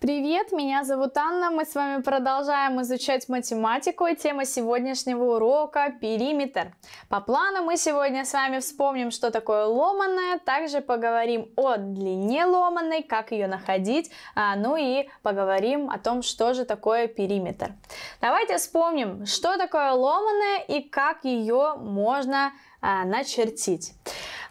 Привет, меня зовут Анна, мы с вами продолжаем изучать математику и тема сегодняшнего урока – периметр. По плану мы сегодня с вами вспомним, что такое ломаная, также поговорим о длине ломаной, как ее находить, а, ну и поговорим о том, что же такое периметр. Давайте вспомним, что такое ломаная и как ее можно а, начертить.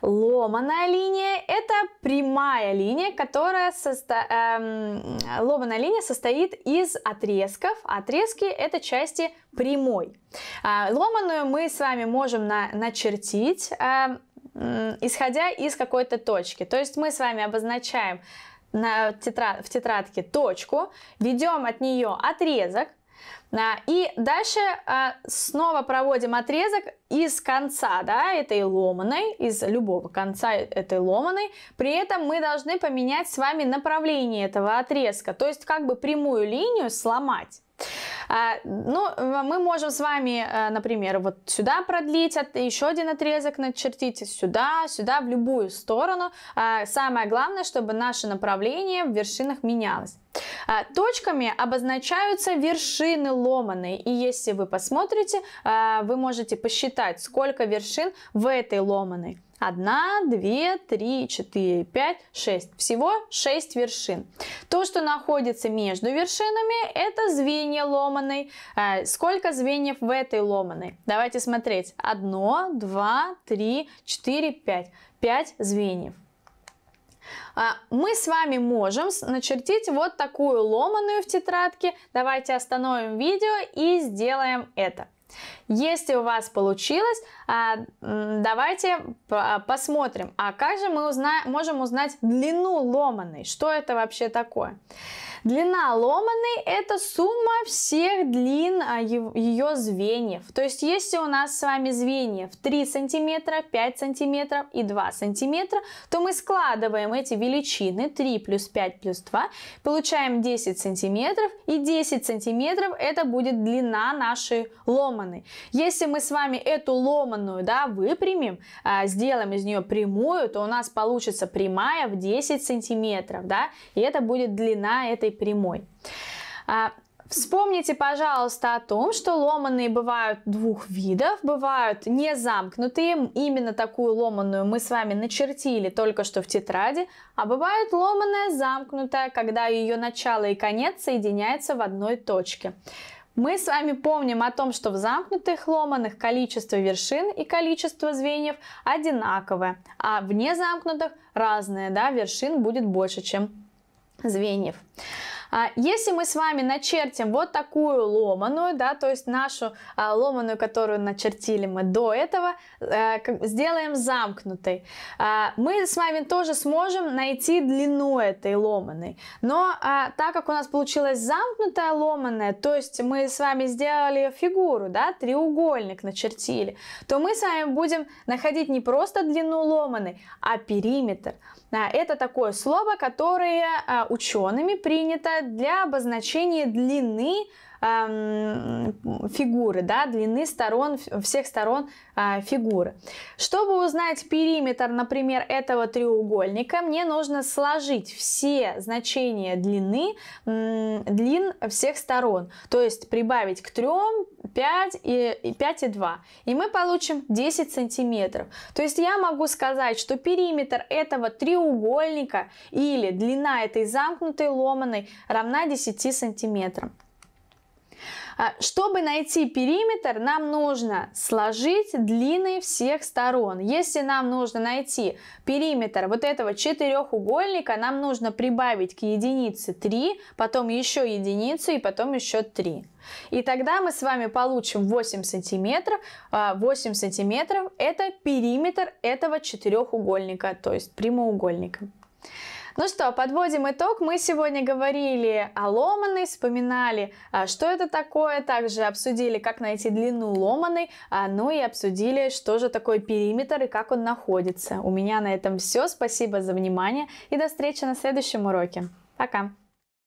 Ломаная линия – это прямая линия, которая состо... эм, ломаная линия состоит из отрезков. Отрезки – это части прямой. Э, ломаную мы с вами можем на... начертить, э, э, исходя из какой-то точки. То есть мы с вами обозначаем на тетра... в тетрадке точку, ведем от нее отрезок, а, и дальше а, снова проводим отрезок из конца да, этой ломаной, из любого конца этой ломаной. При этом мы должны поменять с вами направление этого отрезка, то есть как бы прямую линию сломать. А, ну, мы можем с вами, например, вот сюда продлить, еще один отрезок начертить сюда, сюда, в любую сторону. Самое главное, чтобы наше направление в вершинах менялось. А, точками обозначаются вершины ломаной, и если вы посмотрите, а, вы можете посчитать, сколько вершин в этой ломаной. 1, 2, 3, 4, 5, 6. Всего 6 вершин. То, что находится между вершинами, это звенья ломаной. А, сколько звеньев в этой ломаной? Давайте смотреть. 1, 2, 3, 4, 5. 5 звеньев. А, мы с вами можем начертить вот такую ломаную в тетрадке. Давайте остановим видео и сделаем это. Если у вас получилось, а, давайте посмотрим, а как же мы узна можем узнать длину ломаной, что это вообще такое. Длина ломаной – это сумма всех длин а, ее звеньев. То есть, если у нас с вами звеньев 3 сантиметра, 5 сантиметров и 2 сантиметра, то мы складываем эти величины 3 плюс 5 плюс 2, получаем 10 сантиметров, и 10 сантиметров – это будет длина нашей ломаной. Если мы с вами эту ломаную да, выпрямим, а, сделаем из нее прямую, то у нас получится прямая в 10 сантиметров, да, и это будет длина этой этой прямой. А, вспомните, пожалуйста, о том, что ломаные бывают двух видов, бывают не замкнутые, именно такую ломаную мы с вами начертили только что в тетради, а бывает ломаная замкнутая, когда ее начало и конец соединяются в одной точке. Мы с вами помним о том, что в замкнутых ломаных количество вершин и количество звеньев одинаковое, а в незамкнутых разное, да, вершин будет больше, чем звеньев. А если мы с вами начертим вот такую ломаную, да, то есть нашу а, ломаную, которую начертили мы до этого, э, сделаем замкнутой, а, мы с вами тоже сможем найти длину этой ломаной. Но так как у нас получилась замкнутая ломаная, то есть мы с вами сделали фигуру, да, треугольник начертили, то мы с вами будем находить не просто длину ломаной, а периметр. Это такое слово, которое учеными принято для обозначения длины Эм, фигуры, да, длины сторон, всех сторон а, фигуры. Чтобы узнать периметр, например, этого треугольника, мне нужно сложить все значения длины, длин всех сторон, то есть прибавить к 3, 5 и 5 и 2, и мы получим 10 сантиметров. То есть я могу сказать, что периметр этого треугольника или длина этой замкнутой ломаной равна 10 сантиметрам. А, чтобы найти периметр, нам нужно сложить длины всех сторон. Если нам нужно найти периметр вот этого четырехугольника, нам нужно прибавить к единице 3, потом еще единицу и потом еще 3. И тогда мы с вами получим 8 сантиметров. 8 а, сантиметров это периметр этого четырехугольника, то есть прямоугольника. Ну что, подводим итог. Мы сегодня говорили о ломаной, вспоминали, а, что это такое, также обсудили, как найти длину ломаной, а, ну и обсудили, что же такое периметр и как он находится. У меня на этом все. Спасибо за внимание и до встречи на следующем уроке. Пока!